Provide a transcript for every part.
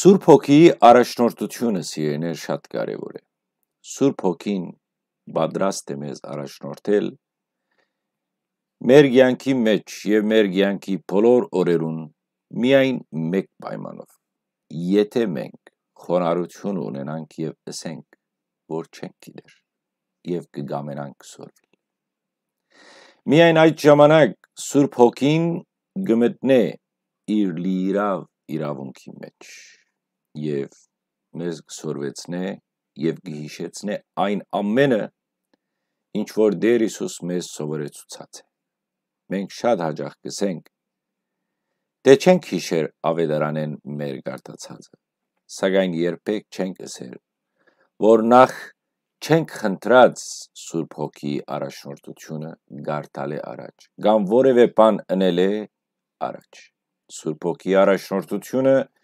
Սուրբ հոգիի առաջնորդությունը սիրեներ շատ կարևոր է։ Սուրբ հոգին պատրաստ է մեզ առաջնորդել մեր յանքի մեջ եւ մեր յանքի բոլոր օրերուն միայն մեկ պայմանով։ Եթե մենք խոնարհություն ունենանք եւ ասենք, որ չենք գիտեր եւ կգամենանք սորվել։ Միայն այդ ժամանակ Սուրբ հոգին գմտնե իր լիրավ իրավունքի մեջ եւ ներս գսորվեցնե եւ գհիշեցնե այն ամենը ինչ որ Տեր Հիսուս մեզ սովորեցուցած է մենք շատ հաջող կսենք դե չենք հիշեր ավետարանեն մեր գարտացածը սակայն երբեք չենք ասել որ նախ չենք խնդրած Սուրբ Հոգի առաջնորդությունը գարտալե առաջ կամ որևէ բան անել է առաջ Սուրբ Հոգի առաջնորդությունը առաջ,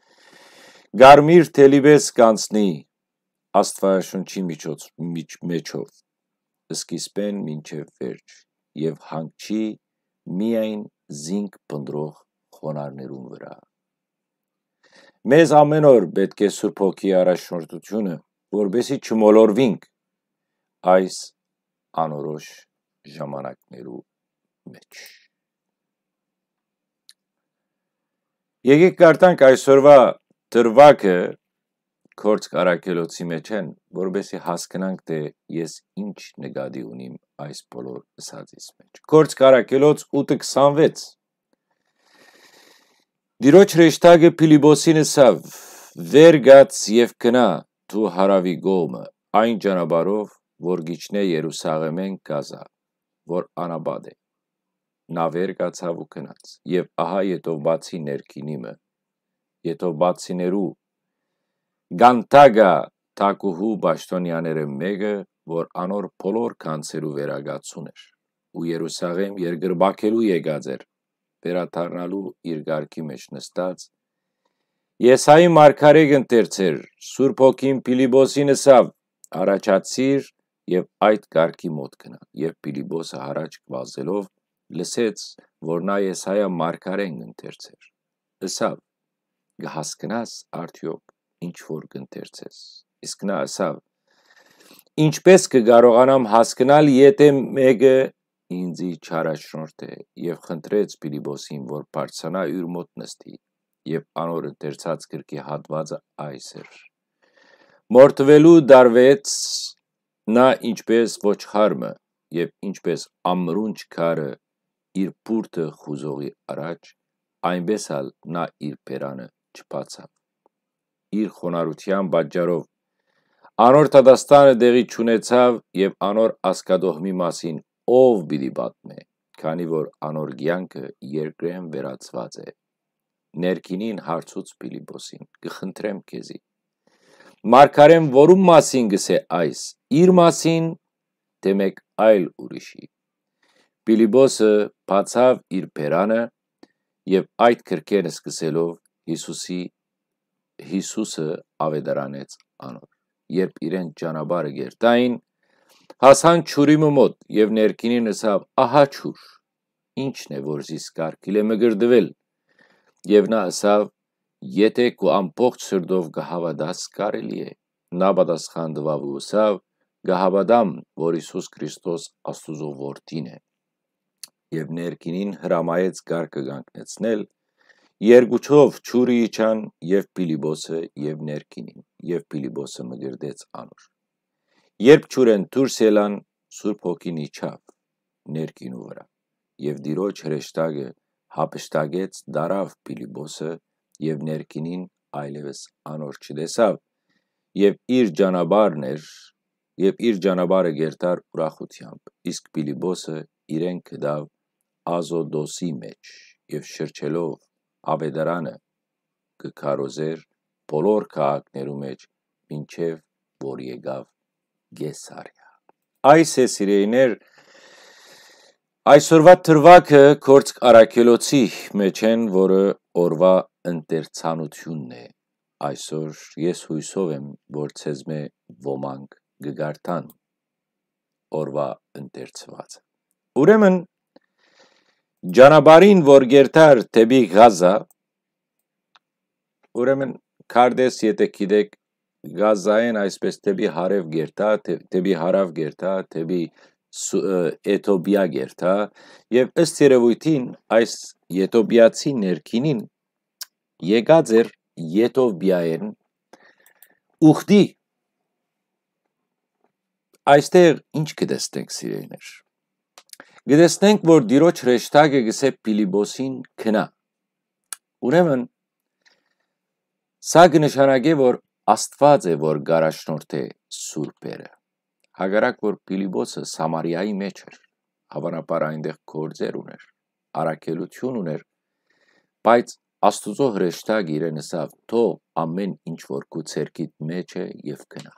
Գարմիր թելիվես կանցնի Աստվածաշունչի միջոց միջ մեջով սկիզբեն մինչև վերջ եւ հանգչի միայն զինք բնդրող խոնարներուն վրա։ Մեզ ամեն օր պետք է Սուրբ Հոգի առաջնորդությունը, որբեսի չմոլորվինք այս անորոշ ժամանակներու մեջ։ Եկեք կարտանք այսօրվա Տրվակը կորց կարակելոցի մեջ են, որովհետեւ հասկանանք թե ես ինչ նկատի ունիմ այս բոլոր ասածից մեջ։ Կորց կարակելոց 8:26 Դիրոջ հրեշտակը Փիլիպոսին ասավ. «Վեր գաց եւ գնա դու հարավի գողմը, այն ճանապարով, որ գիչնե Երուսաղեմեն գազա, որ անաբադ է»։ Նա վեր գացավ ու գնաց, եւ ահա յետով բացի ներքինիմը գետոբացիներու Գանտագա Թակուհու Բաշտոնյաները մեկը, որ անոր փոլոր կանցերու վերագացուն էր ու Երուսաղեմ երկրբակելու եկած էր, վերաթարնալու իր գարկի մեջ նստած, Եսայի մարգարեգ ընթերցեր, Սուրբ ոգին Պիլիբոսին ասավ, առաջացիր եւ այդ գարկի մոտ գնա։ Եվ Պիլիբոսը հարաճ կվազելով լսեց, որ նա Եսայա մարգարեն ընթերցեր։ Ասավ կհասկնաս արդյոք ինչ որ գընթերցես։ Իսկ նա ասավ. Ինչպես կկարողանամ հասկանալ, եթե մեկը ինձի չարաշնորթ է եւ խնդրեց Պիլիբոսին, որ բարձանա իր մոտ նստի եւ անոր ընթերցած գրքի հատվածը այս էր։ Մորթվելու դարվեց նա ինչպես ոչխարը եւ ինչպես ամրունջ քարը իր բուրտը խուզողի առաջ այնպես ալ նա իր բերանը չփացավ իր խոնարհության պատճառով Անոր Տադաստանը դեղի ճանեցավ եւ անոր ասկադողմի մասին ով պիտի պատմե, քանի որ անոր ցանկը երկրեն վերածված է։ Ներքինին հարցուց Ֆիլիպոսին՝ «Կխնդրեմ քեզի, Մարգարեն որում մասին գսե այս, իր մասին, թե մեկ այլ ուրիշի»։ Ֆիլիպոսը բացավ իր բերանը եւ այդ քրկերը սկսելով Հիսուսի Հիսուսը ավետարանեց անոր։ Երբ իրեն ճանապարհը գերտային, հասան ճուրիմը մոտ եւ ներքինին ասավ. «Ահա ճուր։ Ինչն է, որ զիսկար կիլեմը գրդվել»։ Եվ նա ասավ. «Եթե քո ամբողջ սրտով գահավադաս կարելի է»։ Նա պատասխան տվավ ու ասավ. «Գահավադամ, որ Հիսուս Քրիստոս Աստուծո որդին է»։ Եվ ներքինին հրամայեց գարկը կանգնեցնել Երկուչով ճուրի իջան եւ Պիլիբոսը եւ ներքինին եւ Պիլիբոսը մգրդեց անուր։ Երբ ճուրեն դուրս ելան Սուրբ Հոգին իջավ ներքինու վրա եւ դիրոջ հրեշտակը հապշտակեց դարավ Պիլիբոսը եւ ներքինին այլևս անոր չտեսավ եւ իր ճանապարհն էր եւ իր ճանապարհը գերտար ուրախությամբ իսկ Պիլիբոսը իրեն կդավ ազոդոսի մեջ եւ շրջելով Ավետարանը կքարոզեր բոլոր քաղաքներու մեջ մինչև որ եկավ Գեսարիա։ Այս է սիրեիներ այսօրվա թրվակը կորցք արակելոցի մեջ են, որը օրվա ընտերցանությունն է։ Այսօր ես հույսով եմ, որ ցեզ մե ոմանք գգարտան օրվա ընտերցված։ Ուրեմն ճանապարհին, որ գերթար թեպի Գազա, ուրեմն Կարդես, եթե գիտեք, Գազային այսպես թեպի հարև գերթա, թեպի հարավ գերթա, թեպի Էթոպիա գերթա, եւ ըստ երևույթին այս Եթոպիացի ներքինին եկած էր Եթոպիայեն ուխտի այստեղ ինչ կտեսնենք սիրելիներ գտեսնենք, որ Տիրոջ հրեշտակը գսե Պիլիպոսին քնա։ Ուրեմն սա կնշանակե, որ Աստված է, որ գարաշնորթ է Սուրբերը։ Հակառակ որ Պիլիպոսը Սամարիայի մեջ էր, հավանաբար այնտեղ գործեր ուներ, առաքելություն ուներ, բայց Աստուծո հրեշտակ իրեն ասավ, թող ամեն ինչ որ քո ցերկիդ մեջ է եւ գնա։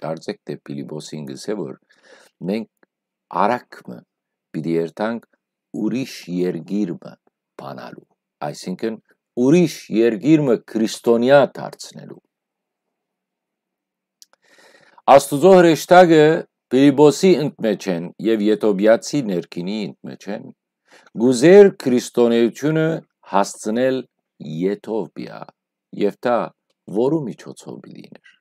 Կարծեք թե Պիլիպոսին գսե որ մենք արակմը պիտի երթանք ուրիշ երգիրմը բանալու, այսինքն ուրիշ երգիրմը քրիստոնյա դարձնելու։ Աստուծո հրեշտակը Պիրիբոսի ընդմեջ են եւ Եթոբիացի ներքինի ընդմեջ են։ Գուզեր քրիստոնեությունը հասցնել Եթովպիա եւ դա որու միջոցով պիտի լիներ։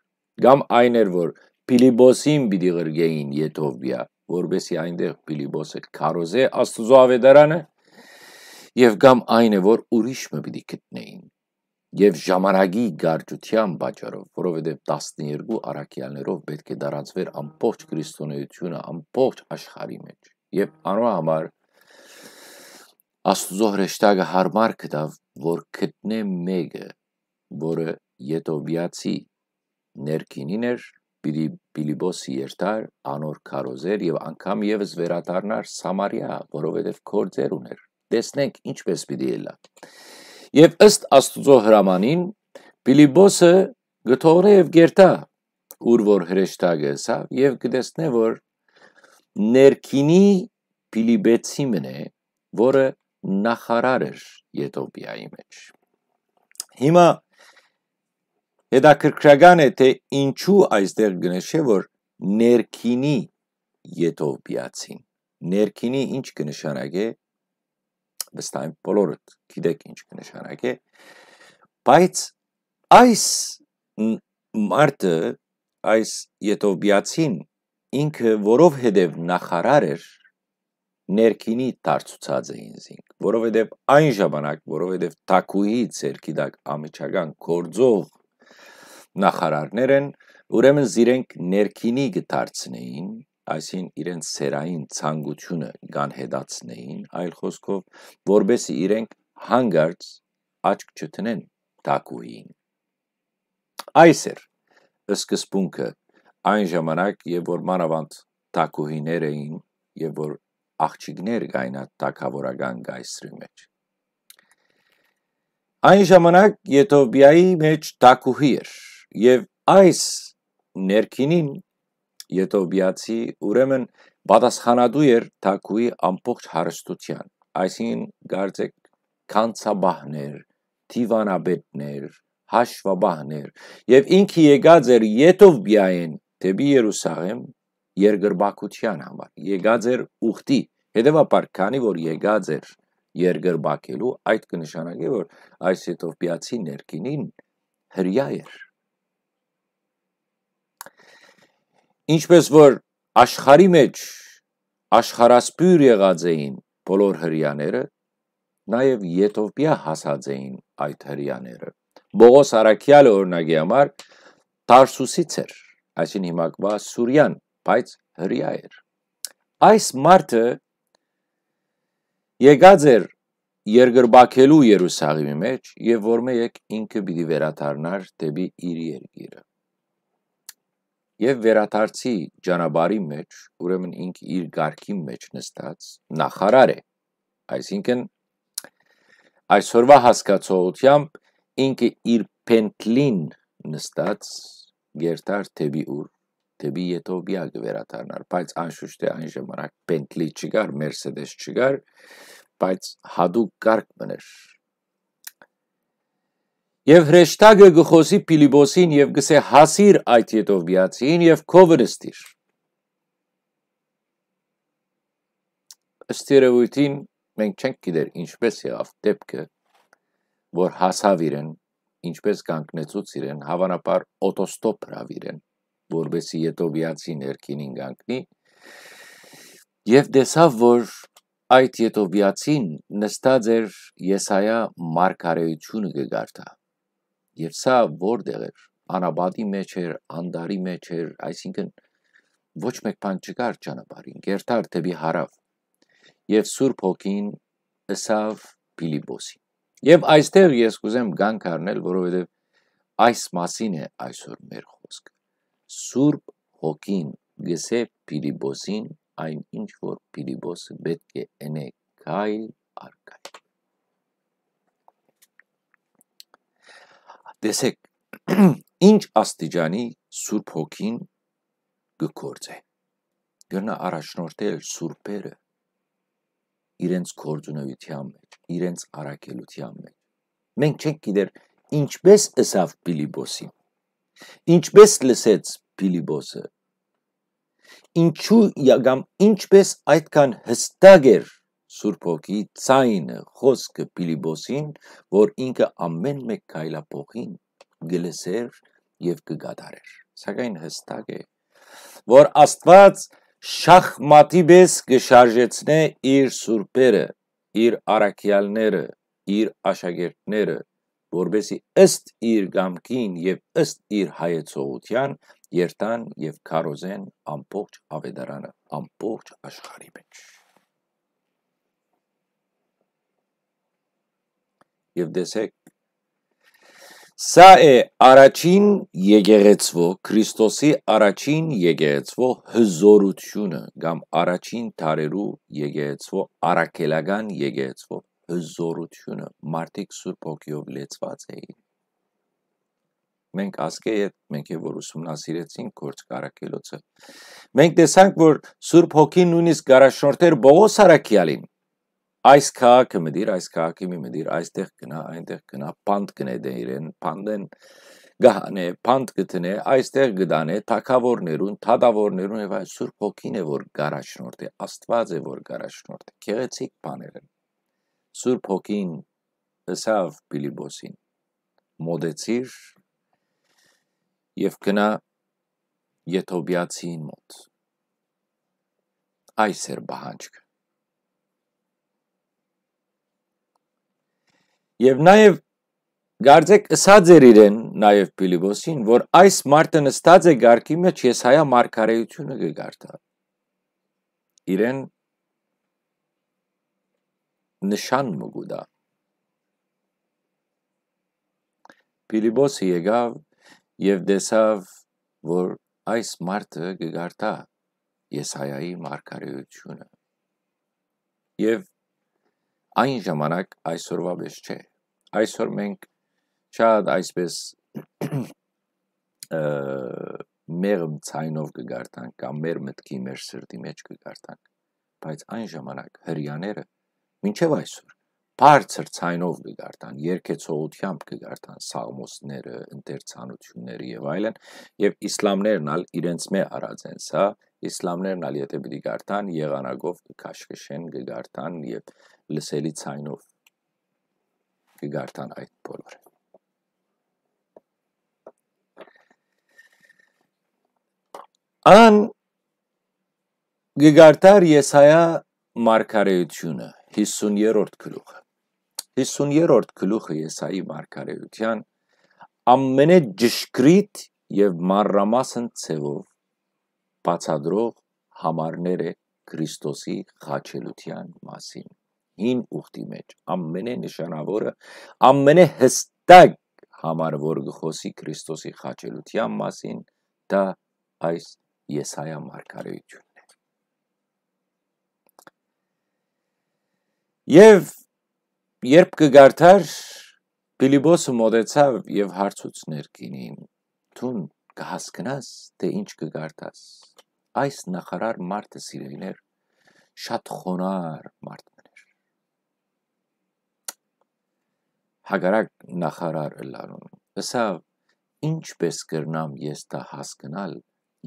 Կամ այն էր որ Պիլիբոսին պիտի ղրգեին Եթովպիա որբեսի այնտեղ Պիլիբոսը քարոզե Աստուծո ավետարանը եւ կամ այն է, որ ուրիշը պիտի գտնեին։ Եվ ժամանակի գարջության պատճառով, որովհետև 12 առաքյալներով պետք է դարանցվեր ամբողջ քրիստոնեությունը, ամբողջ աշխարհի մեջ։ Եվ անոր համար Աստուծո հրեշտակը հարմար գտավ, որ գտնե մեկը, որը Եթովիացի ներքինին էր Պիլիբոսի երթար, անոր քարոզեր եւ անգամ եւս վերադառնար Սամարիա, որովհետեւ կորձեր ուներ։ Տեսնենք ինչպես պիտի ելա։ Եվ ըստ Աստուծո հրամանին Պիլիբոսը գթողնե եւ գերտա, ուր որ հրեշտակը սավ եւ գտեսնե որ ներքինի Պիլիբեցիմն է, որը նախարար էր Եթովպիայի մեջ։ Հիմա Հետաքրքրական է, թե ինչու այստեղ գնշե, որ ներքինի ետով բիացին։ Ներքինի ինչ կնշանակե, վստահեմ բոլորը գիտեք ինչ կնշանակե, բայց այս մարդը, այս ետով բիացին ինքը որով հետև նախարար էր, ներքինի դարձուցած է ինձինք, որովհետև այն ժամանակ, որովհետև Թակուհի ցերկիդակ ամիջական գործող նախարարներ են, ուրեմն զիրենք ներքինի գտարցնեին, այսին իրենց սերային ցանկությունը գանհեդացնեին, այլ խոսքով, որբեսի իրենք հանգարց աչք չտնեն տակուին։ Այս էր սկզբունքը այն ժամանակ, երբ որ մանավանդ տակուհիներ էին եւ որ աղջիկներ գայնա տակավորական գայսրի մեջ։ Այն ժամանակ Եթովբիայի մեջ տակուհի էր, Եվ այս ներքինին Եթովբիացի ուրեմն պատասխանատու էր Թակուի ամբողջ հարստության, այսին գարձեք կանցաբահներ, թիվանաբետներ, հաշվաբահներ, եւ ինքը եկած էր Եթովբիային դեպի Երուսաղեմ երկրբակության համար։ Եկած էր ուխտի, հետեւաբար քանի որ եկած էր երկրբակելու, այդ կնշանակի որ այս Եթովբիացի ներքինին հրյա էր Ինչպես որ աշխարի մեջ աշխարասպյուր եղած էին բոլոր հрьяաները, նաև Եթովպիա հասած էին այդ հрьяաները։ Բողոս Արաքյալը օրինակի համար Տարսուսից էր, այսին հիմակվա Սուրյան, բայց հрья էր։ Այս մարդը եկած էր երկրբակելու Երուսաղեմի մեջ եւ որ մեկ ինքը պիտի վերաթարնար դեպի իր երկիրը եւ վերաթարցի ճանապարհի մեջ, ուրեմն ինք իր ղարքի մեջ նստած նախարար է։ Այսինքն այսօրվա հասկացողությամբ ինքը իր պենտլին նստած գերտար տեբի ուր տեբի ետոբիա կվերաթարնար, բայց անշուշտ է այն ժամանակ պենտլի չկար, մերսեդես չկար, բայց հադուկ կարգ մներ Եվ հրեշտակը գխոսի պիլիբոսին և գսե հասիր այդ ետովբիացին և քովրստիր։ Աստիրևույթին մենք չենք գիտեր ինչպես եղավ դեպքը, որ հասավ իրեն, ինչպես կանգնեցուց իրեն, հավանապար օտոստոպ հրավ իրեն, որբեսի ետովբիացի ներքինին գանքնի, և դեսավ, որ այդ ետովբիացին նստած էր եսայա մարգարեությունը գգարտա։ Եվ սա որտեղ էր։ Անաբադի մեջ էր, անդարի մեջ էր, այսինքն ոչ մեկ բան չկար ճանապարհին, գերտար դեպի հարավ։ Եվ Սուրբ Հոգին ըսավ Պիլիպոսին։ Եվ այստեղ ես կուզեմ գանք առնել, որովհետև այս մասին է այսօր մեր խոսքը։ Սուրբ Հոգին գսե Պիլիպոսին այն ինչ որ Պիլիպոսը պետք է ընե քայլ արքայ։ Տեսեք, ինչ աստիճանի Սուրբ Հոգին գործե։ Գրնա առաջնորդել Սուրբերը իրենց գործունեության մեջ, իրենց առաքելության մեջ։ Մենք չենք գիտեր ինչպես ըսավ Պիլիբոսին։ Ինչպես լսեց Պիլիբոսը։ Ինչու կամ ինչպես այդքան հստակ էր Սուրբ Հոգի ցայնը խոսքը Պիլիպոսին, որ ինքը ամեն մեկ քայլապողին գլսեր եւ կգադարեր։ Սակայն հստակ է, որ Աստված շախմատի պես կշարժեցնե իր սուրբերը, իր առաքյալները, իր աշակերտները, որբեսի ըստ իր գամքին եւ ըստ իր հայեցողության երթան եւ քարոզեն ամբողջ ավետարանը, ամբողջ աշխարհի մեջ։ եւ դեսեք Սա է առաջին եկեղեցվո, Քրիստոսի առաջին եկեղեցվո հզորությունը կամ առաջին տարերու եկեղեցվո, արակելական եկեղեցվո հզորությունը մարդիկ Սուրբ Հոգիով լեցված էին։ Մենք ասկեյ մենք է որ ուսումնասիրեցինք գործ կարակելոցը։ Մենք տեսանք, որ Սուրբ Հոգին նույնիսկ գարաշորտեր Բողոս Արաքյալին այս քաղաքը մտիր, այս քաղաքի մի մտիր, այստեղ գնա, այնտեղ գնա, փանդ գնե իրեն, փանդեն գահանե, փանդ գտնե, այստեղ գտանե, թակավորներուն, թադավորներուն եւ այս Սուրբ Հոգին է որ գարաշնորթ է, Աստված է որ գարաշնորթ է, քեղեցիկ բաներ են։ Սուրբ Հոգին լսավ Պիլիբոսին, մոդեցիր եւ գնա Եթոբիացին մոտ։ Այս էր բանջկը Եվ նաև Գարձեք ասած էր իրեն նաև Պիլիպոսին, որ այս մարդը նստած է գարկի մեջ Եսայա մարգարեությունը գգարտա։ Իրեն նշան մուգուդա։ Պիլիպոսը եկավ եւ տեսավ, որ այս մարդը գգարտա Եսայայի մարգարեությունը։ Եվ Այն ժամանակ այսօրվա պես չէ։ Այսօր մենք շատ այսպես մեր ցայնով կգարտանք կամ մեր մտքի, մեր սրտի մեջ կգարտանք, բայց այն ժամանակ հрьяները մինչև այսօր բարձր ցայնով կգարտան, երկեցողությամբ կգարտան սաղմոսները, ընտերցանությունները եւ այլն, եւ իսլամներն ալ իրենց մե արած են սա, իսլամներն ալ եթե պիտի գարտան, եղանակով կքաշքշեն, կգարտան եւ լսելի ցայնով կգարտան այդ բոլորը Ան գգարտար Եսայա մարգարեությունը 50-րդ գլուխը 50-րդ գլուխը Եսայի մարգարեության ամենաջշկրիտ եւ մարրամասն ցևով բացադրող համարներ է Քրիստոսի խաչելության մասին հին ուխտի մեջ ամենե նշանավորը ամենե հստակ համար որ գխոսի Քրիստոսի խաչելության մասին դա այս Եսայա մարգարեությունն է Եվ երբ կգարթար Պիլիբոսը մոտեցավ եւ հարցուցներ կինին Թուն կհասկնաս թե ինչ կգարտաս այս նախարար մարդը սիրելիներ շատ խոնար մարդ հագարակ նախարար լարուն։ Սա ինչպես կրնամ ես դա հասկանալ,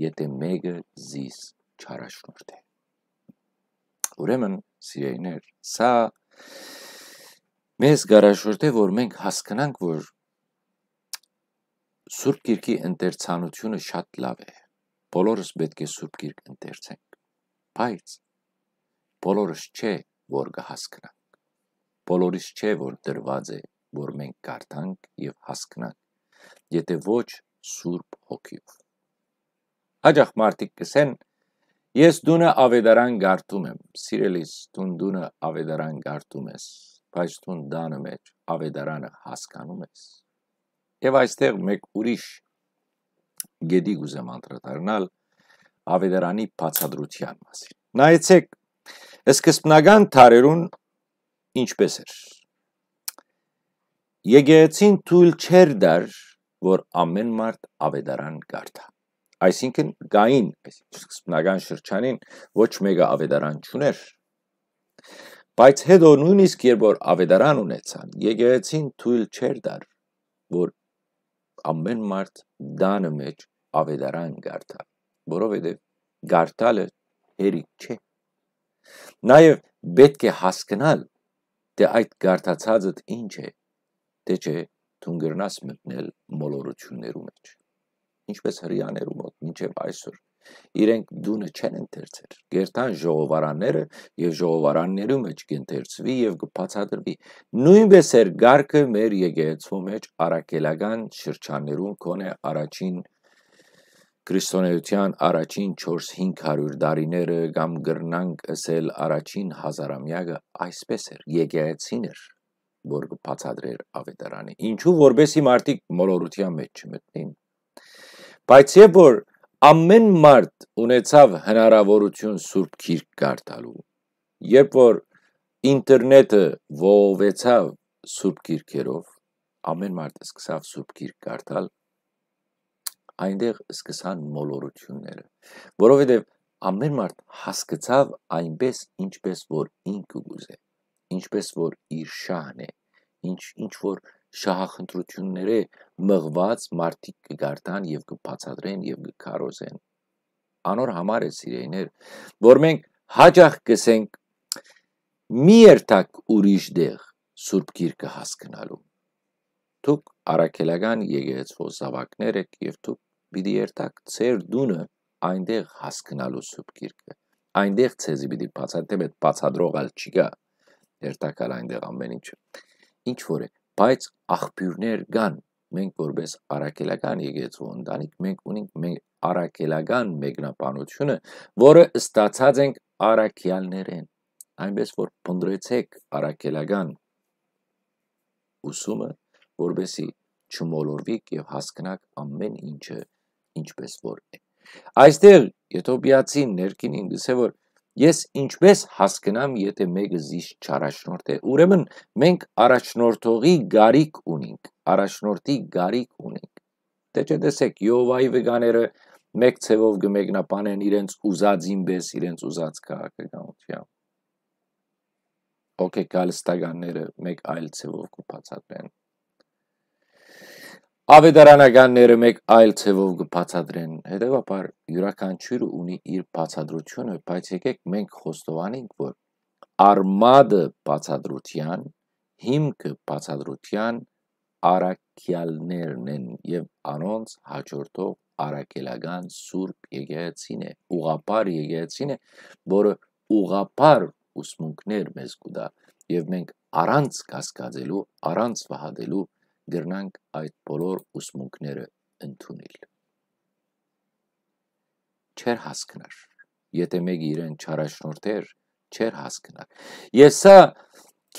եթե մեկը զիս չարաշնորդ է։ Ուրեմն, սիրելիներ, սա մեզ գարաշորդ է, որ մենք հասկանանք, որ Սուրբ Գիրքի ընթերցանությունը շատ լավ է։ Բոլորս պետք է Սուրբ Գիրք ընթերցենք։ Բայց բոլորս չէ, որ կհասկանանք։ Բոլորիս չէ, որ դրված է որ մենք կարդանք եւ հասկանանք, եթե ոչ Սուրբ Հոգիով։ Հաջախ մարդիկ կսեն. Ես դունը ավետարան գարտում եմ, սիրելիս, դուն դունը ավետարան գարտում ես, բայց դուն դանը մեջ ավետարանը հասկանում ես։ Եվ այստեղ մեկ ուրիշ գեդի գուզեմ անդրադառնալ ավետարանի բացադրության մասին։ Նայեցեք, սկզբնական թարերուն ինչպես էր Եկեղեցին թույլ չեր դար, որ ամեն մարդ ավետարան գարտա։ Այսինքն գային, այսինքն սկզբնական շրջանին ոչ մեկը ավետարան չուներ։ Բայց հետո նույնիսկ երբ որ ավետարան ունեցան, եկեղեցին թույլ չեր դար, որ ամեն մարդ դանը մեջ ավետարան գարտա, որովհետև գարտալը հերիք չէ։ Նաև պետք է հասկանալ, թե այդ գարտացածը ինչ է Դե չէ, դու գրնաս մտնել մոլորություններու մեջ։ Ինչպես հрьяներու մոտ մինչև այսօր իրենք դունը չեն ընթերցեր։ Գերտան ժողովարանները եւ ժողովարաններու մեջ կընթերցվի եւ կբացատրվի։ Նույնպես էր գարկը մեր եկեղեցու մեջ արակելական շրջաններուն կոնե առաջին քրիստոնեության առաջին 4-500 դարիները կամ գրնանք ասել առաջին հազարամյակը այսպես էր եկեղեցին էր որ բացադրեր ավետարանը։ Ինչու որբեսի մարդիկ մոլորության մեջ չմտնին։ Բայց երբ որ ամեն մարդ ունեցավ հնարավորություն Սուրբ Գիրք կարդալու, երբ որ ինտերնետը ողովեցավ Սուրբ Գիրքերով, ամեն մարդ սկսավ Սուրբ Գիրք կարդալ, այնտեղ սկսան մոլորությունները, որովհետև ամեն մարդ հասկացավ այնպես, ինչպես որ ինքը գուզե ինչպես որ իր շահն է, ինչ ինչ որ շահախնդրությունները մղված մարդիկ կգարտան եւ կբացատրեն եւ կքարոզեն։ Անոր համար է սիրեիներ, որ մենք հաջախ կսենք մի երթակ ուրիշ դեղ Սուրբ Գիրքը հասկանալու։ Դուք առաքելական եկեղեցու զավակներ եք եւ դուք պիտի երթակ ծեր դունը այնտեղ հասկանալու Սուրբ Գիրքը այնտեղ ցեզի պիտի բացատրեմ այդ բացադրողալ չի գա երտակար այնտեղ ամեն ինչ ինչ որ է բայց աղբյուրներ կան մենք որպես արաքելական եկեղեցու ընտանիք մենք ունենք մենք արաքելական մեկնաբանությունը որը ստացած ենք արաքյալներեն այնպես որ փնդրեցեք արաքելական ուսումը որբեսի չմոլորվիկ եւ հասկանաք ամեն ինչը ինչպես որ է այստեղ եթոպիացին ներքին ինգսե որ Ես ինչպես հասկնամ, եթե մեկը զիշտ չարաշնորդ է։ Ուրեմն մենք առաջնորդողի գարիկ ունենք, առաջնորդի գարիկ ունենք։ Դե չէ տեսեք Եհովայի վեգաները մեկ ցևով գմեկնապանեն իրենց ուզածին պես իրենց ուզած քաղաքականությամբ։ Օկե կալստագանները մեկ այլ ցևով կփածատեն։ Ավետարանականները մեկ այլ ցևով կբացատրեն։ Հետևաբար յուրաքանչյուր ունի իր բացադրությունը, բայց եկեք մենք խոստովանենք, որ արմատը բացադրության, հիմքը բացադրության արաքյալներն են եւ անոնց հաջորդող արաքելական Սուրբ Եկեղեցին է, ուղապար Եկեղեցին է, որը ուղապար ուսմունքներ մեզ կուտա եւ մենք առանց կասկածելու, առանց վհադելու գրնանք այդ բոլոր ուսմունքները ընդունել։ Չեր հասկնար, եթե մեկը իրեն չարաշնորթեր, չեր հասկնար։ Ես սա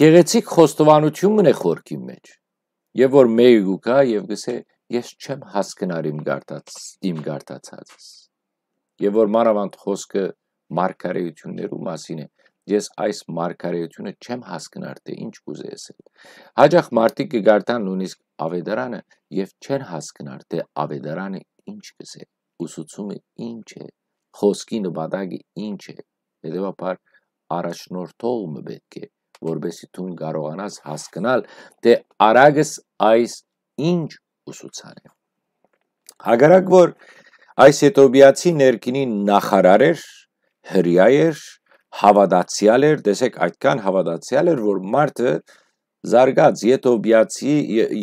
գեղեցիկ խոստովանությունն է խորքի մեջ։ Եվ որ մեյու կա եւ գսե ես չեմ հասկնար իմ գարտած, իմ գարտացածս։ Եվ որ մանավանդ խոսքը մարգարեություններու մասին է, Ես այս մարգարեությունը չեմ հասկնար, թե ինչ կուզե ասել։ Հաջախ մարդիկ կգարտան նույնիսկ ավետարանը եւ չեն հասկնար, թե ավետարանը ինչ կսե, ուսուցումը ինչ է, խոսքի նպատակը ինչ է։ Հետևաբար առաջնորդող մը պետք է, որբեսի դու կարողանաս հասկանալ, թե արագս այս ինչ ուսուցան է։ Հագարակ որ այս Եթովիացի ներքինի նախարար էր, հրյա էր, հավատացյալ էր, տեսեք, այդքան հավատացյալ էր, որ մարդը զարգաց Եթովպիացի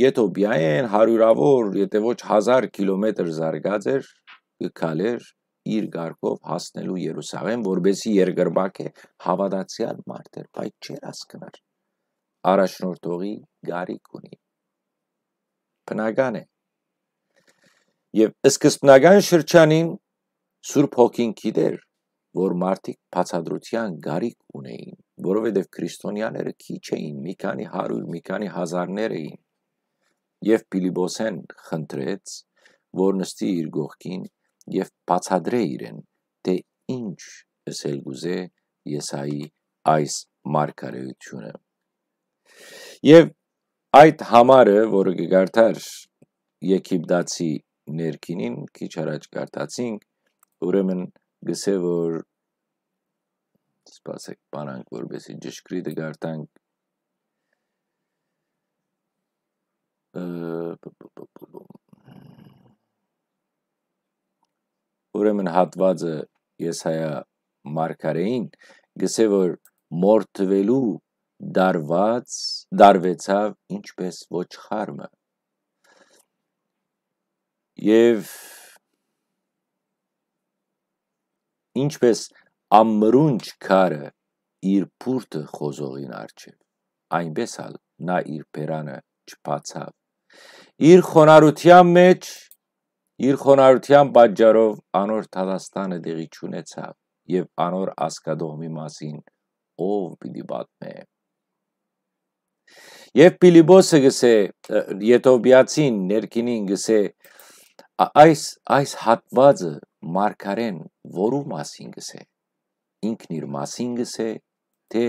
Եթովպիայեն հարյուրավոր, եթե ոչ 1000 կիլոմետր զարգաց էր, գկալեր իր գարկով հասնելու Երուսաղեմ, որբեսի երկրբակ է հավատացյալ մարդ էր, բայց չեր հասկնար։ Արաշնորթողի գարիկ ունի։ Բնական է։ Եվ սկզբնական շրջանին Սուրբ Հոգին գիտեր, որ մարդիկ բացադրության գարիք ունեին, որովհետև քրիստոնյաները քիչ էին, մի քանի 100, մի քանի հազարներ էին։ Եվ Պիլիբոսեն խնդրեց, որ նստի իր գողքին եւ բացադրե իրեն, թե ինչ ասել գուզե Եսայի այս մարգարեությունը։ Եվ այդ համարը, որը գարտար Եգիպտացի ներքինին քիչ առաջ գարտացինք, ուրեմն գսե որ սպասեք բանանք որբեսի ճշգրիտը գարտանք ուրեմն հատվածը ես հայա մարգարեին գսե որ մորթվելու դարված դարվեցավ ինչպես ոչխարը եւ ինչպես ամմրունջ քարը իր փուրտը խոզողին արջև, այնպես հալ նա իր պերանը չպացավ։ Իր խոնարության մեջ, իր խոնարության պատճարով անոր թադաստանը դեղի չունեցավ և անոր ասկադողմի մասին ով պիտի բատմե։ Եվ պիլիբոսը գսե, ետովբյացին ներքինին գսե, այս, այս հատվածը Մարգարեն որու մասին գսե։ Ինքն իր մասին գսե, թե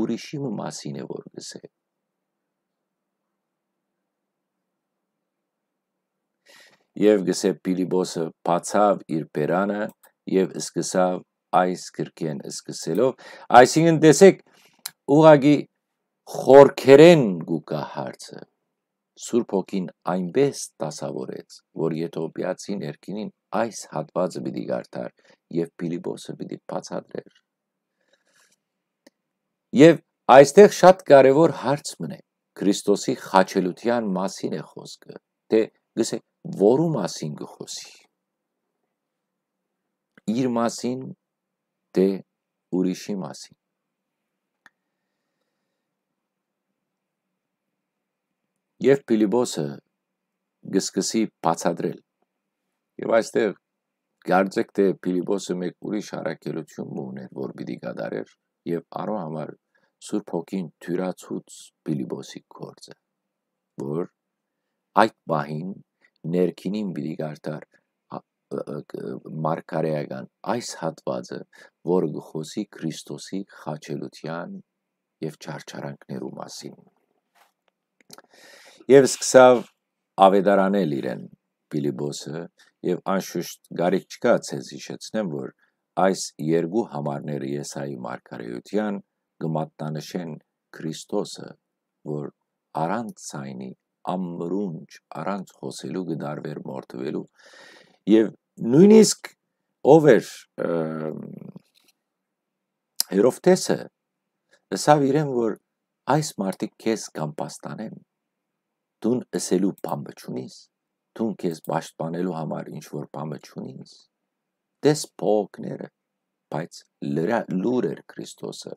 ուրիշի մասին է որ գսե։ Եվ գսե Պիլիբոսը բացավ իր բերանը եւ սկսավ այս գրքեն սկսելով, այսինքն տեսեք ուղագի խորքերեն գուկա հարցը Սուրբ Հոգին այնպես տասավորեց, որ Եթովպիացի ներքինին այս հատվածը պիտի գարտար եւ Ֆիլիպոսը պիտի բացատրեր։ Եվ այստեղ շատ կարևոր հարց մնե։ Քրիստոսի խաչելության մասին է խոսքը, թե գսե որու մասին գխոսի։ Իր մասին, թե ուրիշի մասին։ Եվ Պիլիբոսը գսկսի բացադրել։ Եվ այստեղ գարձեք թե Պիլիբոսը մեկ ուրիշ հարակելություն ուներ, որ պիտի գադարեր եւ առո համար Սուրբ Հոգին թյուրացուց Պիլիբոսի գործը, որ այդ բահին ներքինին պիտի գարտար մարգարեական այս հատվածը, որը գխոսի Քրիստոսի խաչելության եւ չարչարանքներու մասին։ Եվ սկսավ ավետարանել իրեն Պիլիբոսը եւ անշուշտ գարիք չկա ցեզ հիշեցնեմ, որ այս երկու համարները Եսայի մարգարեության գմատնանշեն Քրիստոսը, որ առանց ցայնի ամրունջ, առանց խոսելու գդարվեր մորթվելու եւ նույնիսկ ով էր հերովտեսը լսավ իրեն որ այս մարդիկ քեզ կամ պաստանեն դուն ասելու բամբը չունիս, դուն քեզ պաշտպանելու համար ինչ որ բամբը չունիս։ Դես փոքները, բայց լրա լուր էր Քրիստոսը։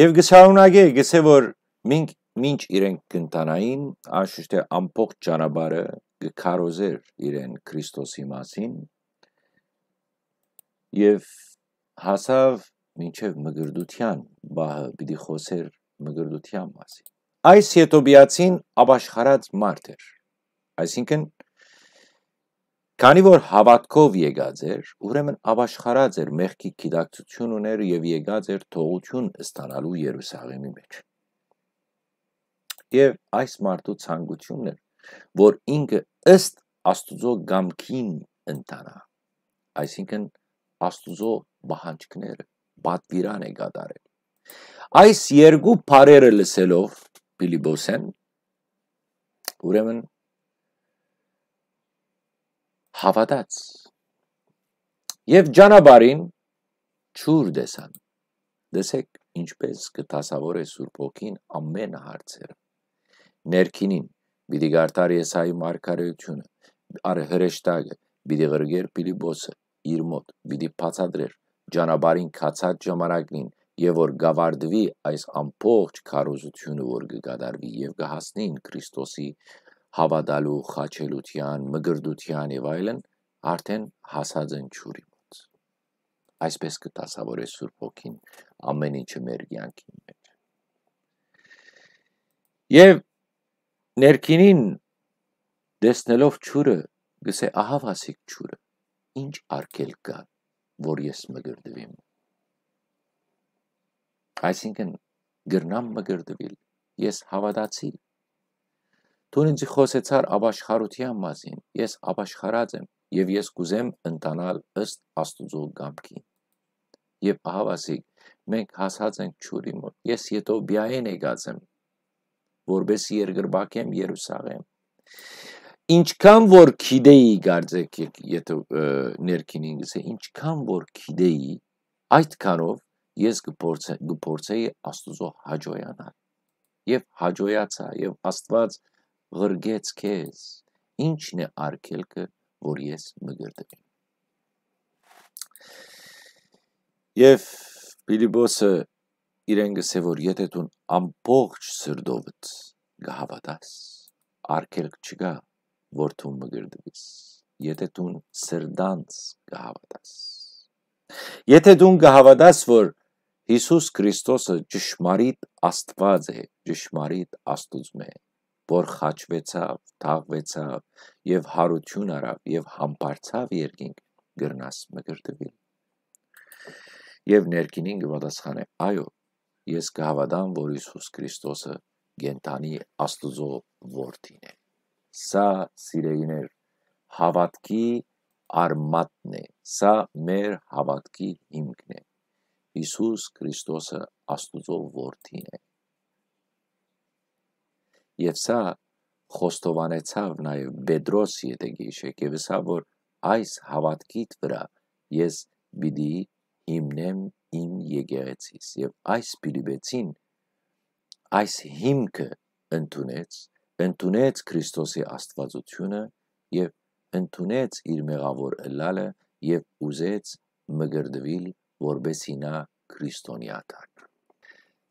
Եվ գսառունագե գսե որ մենք մինչ իրենք կընտանային, անշուշտ է ամբողջ ճանապարհը կքարոզեր իրեն Քրիստոսի մասին եւ հասավ մինչև մգրդության բահը պիտի խոսեր մգրդության մասին։ Այս ետոբիացին աբաշխարած մարդ էր։ Այսինքն Քանի որ հավատքով եկած էր, ուրեմն աբաշխարած էր, մեղքի գիտակցություն ուներ եւ եկած էր թողություն ստանալու Երուսաղեմի մեջ։ Եվ այս մարդու ցանկությունն էր, որ ինքը ըստ Աստուծո գամքին ընտանա։ Այսինքն Աստուծո բանջկները պատվիրան է կատարել։ Այս երկու բարերը լսելով Պիլիբոսեն ուրեմն հավատաց եւ ճանապարհին ճուր դեսան դեսեք ինչպես կտասավոր է Սուրբ ոգին ամեն հարցերը ներքինին պիտի գարտար Եսայի մարգարեությունը առ հրեշտակը պիտի ղրգեր Պիլիբոսը իր մոտ պիտի փածադրեր ճանապարհին քացած ժամանակին եւ որ գավարդվի այս ամբողջ քարոզությունը, որ կգադարվի եւ կհասնեն Քրիստոսի հավատալու, խաչելության, մգրդության եւ այլն, արդեն հասած են ճուրի մոտ։ Այսպես կտասավորի Սուրբ Հոգին ամեն ինչը մեր կյանքի մեջ։ Եվ ներքինին դեսնելով ճուրը, գսե ահավասիկ ճուրը, ինչ արկել կա, որ ես մգրդվեմ Այսինքն գրնամ մգրդվել, ես հավատացի։ Դու ինձ խոսեցար ապաշխարության մասին, ես ապաշխարած եմ եւ ես կուզեմ ընտանալ ըստ Աստուծո գամքի։ Եվ ահավասիկ, մենք հասած ենք ճուրի մոտ։ Ես յետո բյայն եկած եմ, որբես երգրբակեմ Երուսաղեմ։ Ինչքան որ քիդեի գարձեք եթե ներքին ինգսը, ինչքան որ քիդեի, այդքանով ես գործեի աստուծո հաջողանալ եւ հաջողացա եւ աստված ղրգեց քեզ ինչն է արկելքը որ ես մգրտեմ եւ Ֆիլիպոսը իրեն գսե որ եթե դու ամբողջ սրտովդ գհավատաս արկելք չկա որ դու մգրտվես եթե դու սրտանց գհավատաս եթե դու գհավատաս որ Հիսուս Քրիստոսը ճշմարիտ Աստված է, ճշմարիտ Աստուծն է, որ խաչվեցավ, թաղվեցավ եւ հարություն արավ եւ համբարձավ երկինք գրնաս մգրտվին։ Եվ ներքինին գվադասխան է, այո, ես կհավատամ, որ Հիսուս Քրիստոսը գենտանի Աստուծո որդին է։ Սա սիրեիներ հավատքի արմատն է, սա մեր հավատքի հիմքն է Հիսուս Քրիստոսը Աստուծո որդին է։ Եվ սա խոստովանեցավ նաև Բեդրոս եթե գիշեք եւ սա որ այս հավատքիդ վրա ես պիտի հիմնեմ իմ եկեղեցիս եւ այս պիլիբեցին այս հիմքը ընդունեց ընդունեց Քրիստոսի աստվածությունը եւ ընդունեց իր մեղավոր լալը եւ ուզեց մգրդվել որբեսի նա քրիստոնյա դառնա։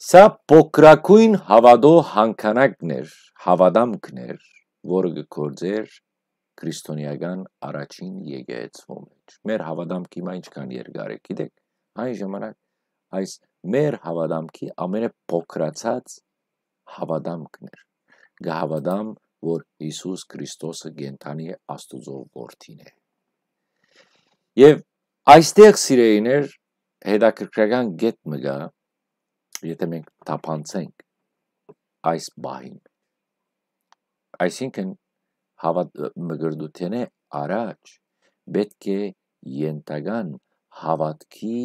Սա փոքրակույն հավատո հանքանակն էր, հավադամքն էր, որը գործեր քրիստոնեական առաջին եկեղեցվում մեջ։ Մեր հավադամքի մա ինչքան երկար է, գիտեք, այն ժամանակ այս մեր հավադամքի ամենափոքրացած հավադամքն էր։ Գահավադամ, որ Հիսուս Քրիստոսը գենթանի Աստուծո որդին է։ Եվ այստեղ սիրեիներ հետաքրքրական գետ մգա, եթե մենք թափանցենք այս բահին։ Այսինքն հավատ մգրդութենե առաջ պետք է յենտական հավատքի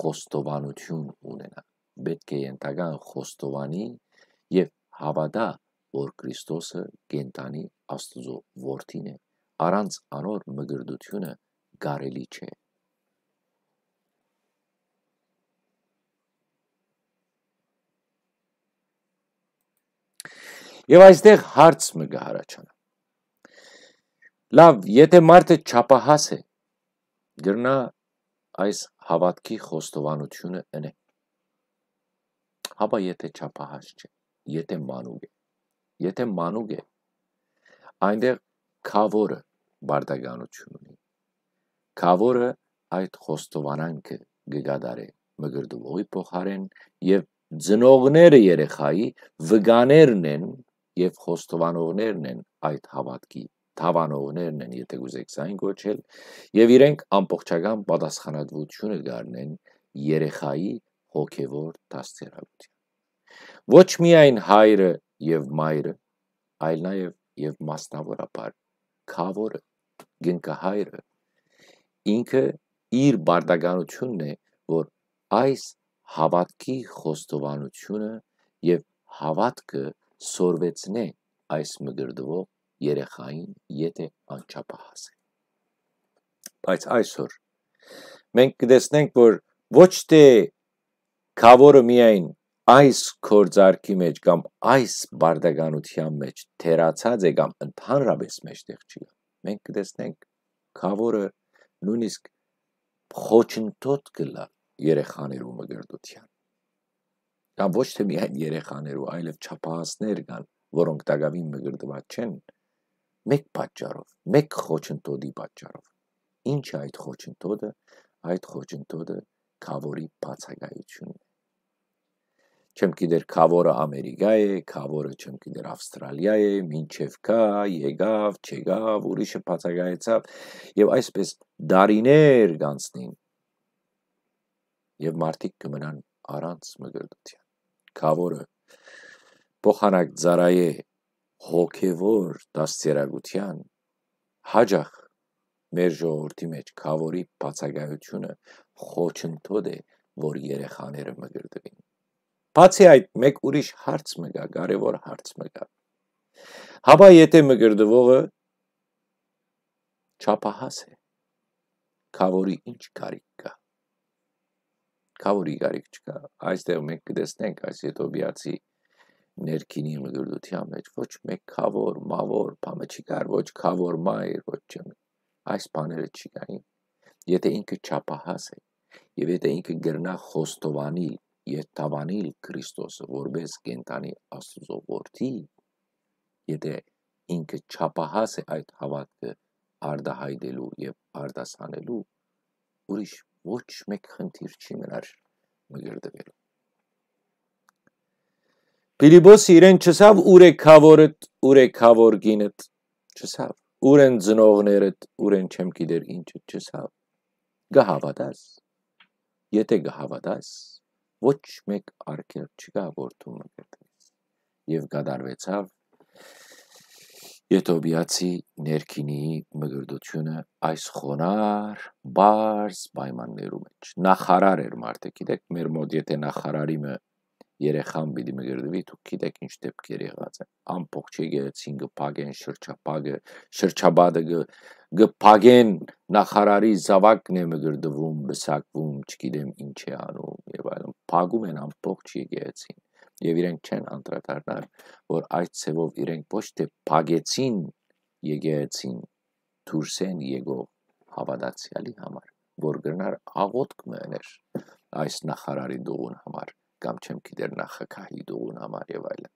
խոստովանություն ունենա։ Պետք է յենտական խոստովանի եւ հավատա, որ Քրիստոսը կենտանի Աստծո որդին է։ Առանց անոր մգրդությունը կարելի չէ։ Եվ այստեղ հարց մը գհարաչանա։ Լավ, եթե մարդը չապահաս է, գրնա այս հավատքի խոստովանությունը ընե։ Հաբա եթե չապահաս չէ, եթե մանուկ է, եթե մանուկ է, այնտեղ քավորը բարդագանություն ունի։ Քավորը այդ խոստովանանքը գգադարե մգրդվողի փոխարեն եւ ծնողները երեխայի վգաներն են եւ խոստովանողներն են այդ հավատքի թավանողներն են, եթե գուզեք այն գոչել, եւ իրենք ամբողջական պատասխանատվությունը գարնեն երեխայի հոգևոր դաստիարակության։ Ոչ միայն հայրը եւ մայրը, այլ նաեւ եւ մասնավորապես քավորը, գնկահայրը ինքը իր բարդականությունն է, որ այս հավատքի խոստովանությունը եւ հավատքը սորվեցնե այս մգրդվող երեխային, եթե անչափահաս է։ Բայց այսօր մենք կտեսնենք, որ ոչ թե քավորը միայն այս կորձարքի մեջ կամ այս բարդագանության մեջ թերացած է կամ ընդհանրապես մեջտեղ չի։ Մենք կտեսնենք քավորը նույնիսկ խոչընդոտ կլա երեխաներու մգրդության։ Կամ ոչ թե միայն երեխաներ ու այլև չափահասներ կան, որոնք տակավին մգրտված չեն, մեկ պատճառով, մեկ խոչընդոտի պատճառով։ Ինչ է այդ խոչընդոտը, այդ խոչընդոտը քավորի բացակայությունն է։ Չեմ գիտեր քավորը Ամերիկա է, քավորը չեմ գիտեր Ավստրալիա է, ինչև կա, եկավ, չեկավ, ուրիշը բացակայեցավ եւ այսպես դարիներ գանցնին։ Եվ մարդիկ կմնան առանց մգրտության քավորը փոխանակ ծարայե հոգևոր դաստիարակության հաջախ մեր ժողովրդի մեջ քավորի բացակայությունը խոչընդոտ է որ երեխաները մգրտվին բացի այդ մեկ ուրիշ հարց մգա կարևոր հարց մգա հաբա եթե մգրտվողը չափահաս է քավորի ինչ կարիք Քավորի գարիք չկա։ Այստեղ մենք կտեսնենք այս Եթովիացի ներքինի մգրդության մեջ ոչ մեկ քավոր, մավոր, բամը չի կար, ոչ քավոր մայր, ոչ չեմ։ Այս բաները չի կային։ Եթե ինքը չափահաս է, եւ եթե ինքը գրնա խոստովանի եւ տավանի Քրիստոսը որպես կենտանի Աստծո որդի, եթե ինքը չափահաս է այդ հավատքը արդահայտելու եւ արդասանելու, ուրիշ ոչ մեկ խնդիր չի նրան մգրդվել։ Պիլիբոս իրեն չսավ ուր է քավորըդ, ուր է քավոր գինըդ, չսավ, ուր են ծնողներըդ, ուր են չեմ գիտեր ինչը, չսավ։ Գահավատաս, եթե գահավատաս, ոչ մեկ արգել չկա, որ դու մգրդվես։ Եվ գադարվեցավ Եթովիացի ներքինի մգրդությունը այս խոնար բարս պայմաններու մեջ։ Նախարար էր մարդը, գիտեք, մեր մոտ եթե նախարարի մը երեխան պիտի մգրդվի, դուք գիտեք ինչ դեպքեր եղած են։ Ամբողջ եկեղեցին գփագեն շրջապագը, շրջաբադը գփագեն նախարարի զավակն է մգրդվում, բսակվում, չգիտեմ ինչ է անում եւ այլն։ Փագում են ամբողջ եկեղեցին եւ իրենք չեն անդրադառնալ, որ այդ ցևով իրենք ոչ թե փագեցին եկեղեցին դուրսեն եկող հավատացյալի համար, որ գրնար աղոտք մներ այս նախարարի դողուն համար կամ չեմ գիտեր նախակահի դողուն համար եւ այլն։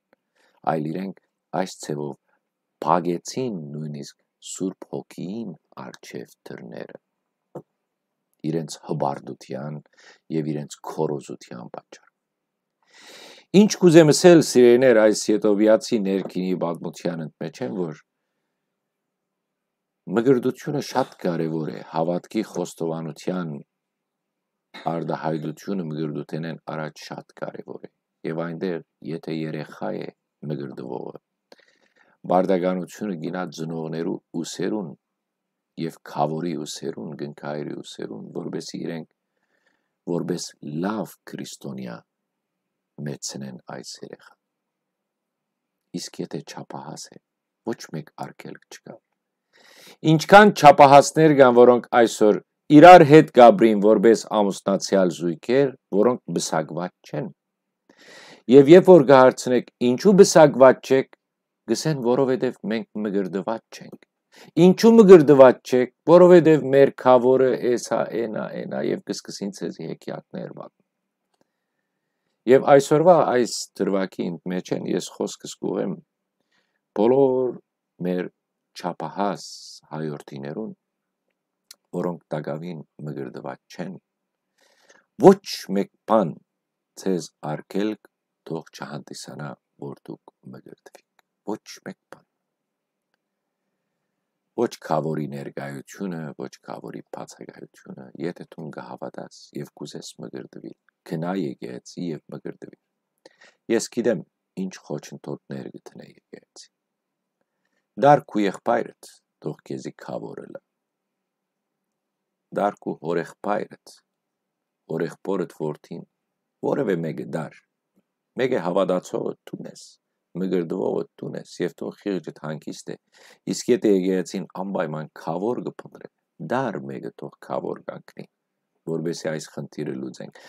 Այլ իրենք այս ցևով փագեցին նույնիսկ Սուրբ Հոգին արչև դռները իրենց հբարդության եւ իրենց քորոզության պատճառ Ինչ կուզեմ ասել սիրեներ այս յետովիացի ներքինի պատմության մեջ են, որ մգրդությունը շատ կարևոր է, հավատքի խոստովանության արդահայդությունը մգրդութենեն առաջ շատ կարևոր է։ Եվ այնտեղ, եթե երեխա է մգրդվողը, բարդականությունը գինած ծնողներու ուսերուն և քավորի ուսերուն, գնքայրի ուսերուն, որբես իրենք, որբես լավ քրիստոնյա մեծնեն այս երեխան։ Իսկ եթե չափահաս է, ոչ մեկ արգելք չկա։ Ինչքան չափահասներ կան, որոնք այսօր իրար հետ գաբրին որպես ամուսնացյալ զույգեր, որոնք բսակված չեն։ Եվ երբ որ կհարցնեք, ինչու բսակված չեք, գսեն, որովհետև մենք մգրդված չենք։ Ինչու մգրդված չեք, որովհետև մեր խավորը էսա, էնա, էնա եւ կսկսին ցեզ հեքիաթներ բան։ Եվ այսօրվա այս դրվակի մեջ են ես խոսքս կուղեմ բոլոր մեր չափահաս հայորդիներուն, որոնք տակավին մգրդված չեն, ոչ մեկ բան ձեզ արգելք թող չհանդիսանա, որ դուք մգրդվիք, ոչ մեկ բան ոչ քավորի ներկայությունը, ոչ քավորի բացակայությունը, եթե դու կհավատաս եւ կուզես մգրտվել, գնա եկեցի եւ մգրտվի։ Ես գիտեմ, ինչ խոչընդոտներ գտնե եկեցի։ Դարքու եղբայրդ, թող քեզի քավորը լա։ Դարքու հորեղբայրդ, հորեղբորդ որդին, որևէ մեկը դար։ Մեկը հավատացողը դու ես մգրդվողը տուն ես եւ թող խիղճդ հանգիստ է իսկ եթե եկեղեցին անպայման խավոր կփնտրե դար մեկը թող խավոր կանգնի որովհետեւ այս խնդիրը լուծենք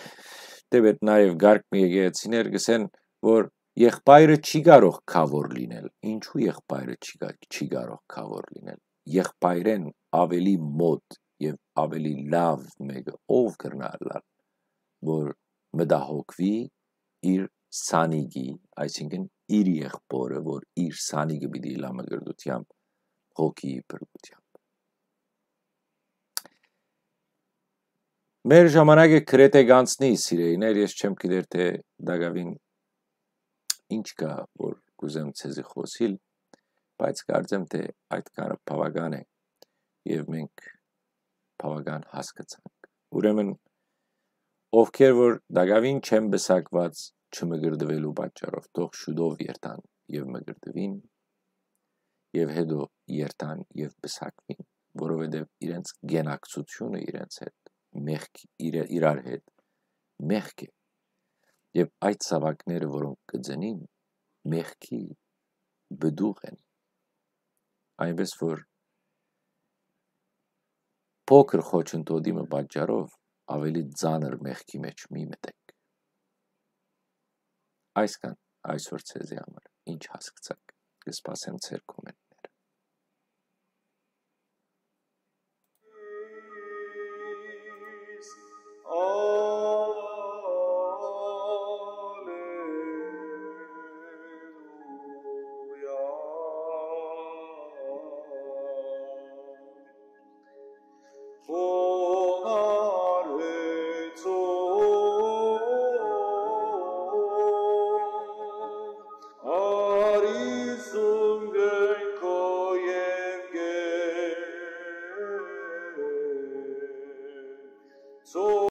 դեպի նաեւ գարգ մի եկեղեցիներ գսեն որ Եղբայրը չի կարող խավոր լինել։ Ինչու եղբայրը չի չի կարող խավոր լինել։ Եղբայրեն ավելի մոտ եւ ավելի լավ մեկը ով կրնալալ, որ մտահոգվի իր սանիգի, այսինքն իր եղբորը, որ իր սանիկը պիտի լամագրդությամբ, հոգիի բրդությամբ։ Մեր ժամանակը կրետ է գանցնի, սիրեիներ, ես չեմ գիտեր, թե դագավին ինչ կա, որ կուզեմ ցեզի խոսիլ, բայց կարծեմ, թե այդ կարը բավական է եւ մենք բավական հասկացանք։ Ուրեմն ովքեր որ դագավին չեն բսակված չմգրդվելու պատճառով թող շուտով երթան եւ մգրդվին եւ հետո երթան եւ բսակվին որովհետեւ իրենց գենակցությունը իրենց հետ մեղք իր, իրար հետ մեղք է եւ այդ սավակները որոնք կձնին մեղքի բդուղ են այնպես որ փոքր խոչընդոտի մը պատճառով ավելի ծանր մեղքի մեջ մի մտեք Այս կան այսօր ցեզի համար ինչ հասկացաք։ Կսպասեմ ցեր կոմենտ։